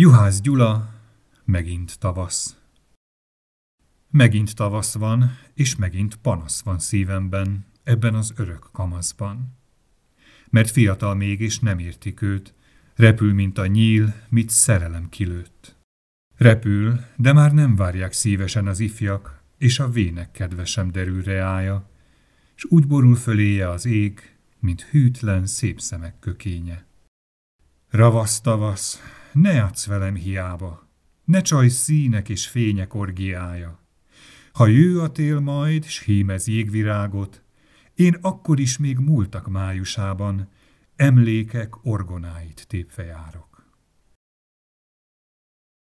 Juhász Gyula, megint tavasz. Megint tavasz van, és megint panasz van szívemben, ebben az örök kamaszban. Mert fiatal még, és nem értik őt, repül, mint a nyíl, mit szerelem kilőtt. Repül, de már nem várják szívesen az ifjak, és a vének kedvesem derül reája, s úgy borul föléje az ég, mint hűtlen, szép szemek kökénye. Ravasz tavasz, ne játsz velem hiába, ne csaj színek és fények orgiája. Ha jő a tél majd, s hímez jégvirágot, én akkor is még múltak májusában, emlékek orgonáit tépve járok.